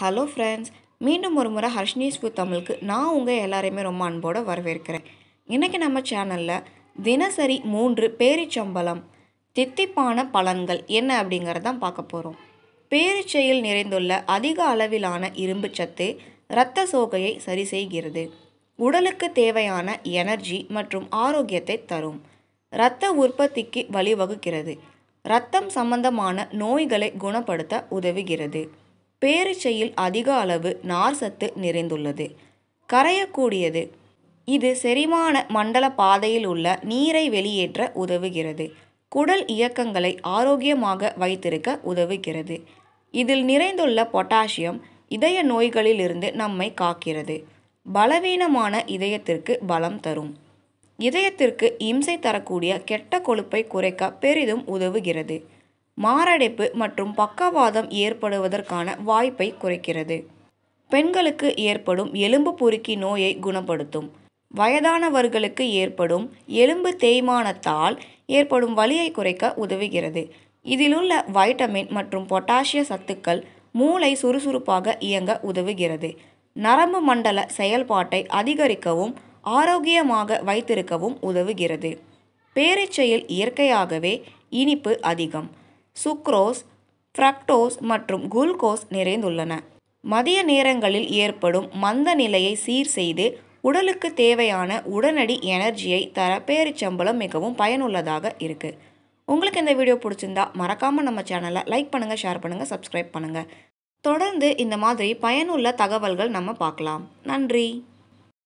hello friends மீண்டும் ஒரு முறை ஹர்ஷினிஸ் வித் தமிழுக்கு நான் உங்கள் எல்லாரையுமே ரொம்ப அன்போடு வரவேற்கிறேன் இன்றைக்கி நம்ம சேனலில் தினசரி மூன்று பேரிச்சம்பளம் தித்திப்பான பலன்கள் என்ன அப்படிங்கிறதான் பார்க்க போகிறோம் பேரிச்சையில் நிறைந்துள்ள அதிக அளவிலான இரும்பு சத்து இரத்த சோகையை சரி செய்கிறது உடலுக்கு தேவையான எனர்ஜி மற்றும் ஆரோக்கியத்தை தரும் இரத்த உற்பத்திக்கு வழிவகுக்கிறது இரத்தம் சம்பந்தமான நோய்களை குணப்படுத்த உதவுகிறது பேரிச்சையில் அதிக அளவு நார்ச்சத்து நிறைந்துள்ளது கரையக்கூடியது இது செரிமான மண்டல பாதையில் உள்ள நீரை வெளியேற்ற உதவுகிறது குடல் இயக்கங்களை ஆரோக்கியமாக வைத்திருக்க உதவுகிறது இதில் நிறைந்துள்ள பொட்டாசியம் இதய நோய்களிலிருந்து நம்மை காக்கிறது பலவீனமான இதயத்திற்கு பலம் தரும் இதயத்திற்கு இம்சை தரக்கூடிய கெட்ட கொழுப்பை குறைக்க பெரிதும் உதவுகிறது மாரடைப்பு மற்றும் பக்கவாதம் ஏற்படுவதற்கான வாய்ப்பை குறைக்கிறது பெண்களுக்கு ஏற்படும் எலும்பு பொறுக்கி நோயை குணப்படுத்தும் வயதானவர்களுக்கு ஏற்படும் எலும்பு தேய்மானத்தால் ஏற்படும் வலியை குறைக்க உதவுகிறது இதிலுள்ள வைட்டமின் மற்றும் பொட்டாசிய சத்துக்கள் மூளை சுறுசுறுப்பாக இயங்க உதவுகிறது நரம்பு மண்டல செயல்பாட்டை அதிகரிக்கவும் ஆரோக்கியமாக வைத்திருக்கவும் உதவுகிறது பேரீச்சையில் இயற்கையாகவே இனிப்பு அதிகம் சுக்ரோஸ் ஃப்ரக்டோஸ் மற்றும் குளுக்கோஸ் நிறைந்துள்ளன மதிய நேரங்களில் ஏற்படும் மந்த நிலையை சீர் செய்து உடலுக்கு தேவையான உடனடி எனர்ஜியை தர பேரிச்சம்பளம் மிகவும் பயனுள்ளதாக இருக்குது உங்களுக்கு இந்த வீடியோ பிடிச்சிருந்தா மறக்காமல் நம்ம சேனலை லைக் பண்ணுங்கள் ஷேர் பண்ணுங்கள் சப்ஸ்கிரைப் பண்ணுங்கள் தொடர்ந்து இந்த மாதிரி பயனுள்ள தகவல்கள் நம்ம பார்க்கலாம் நன்றி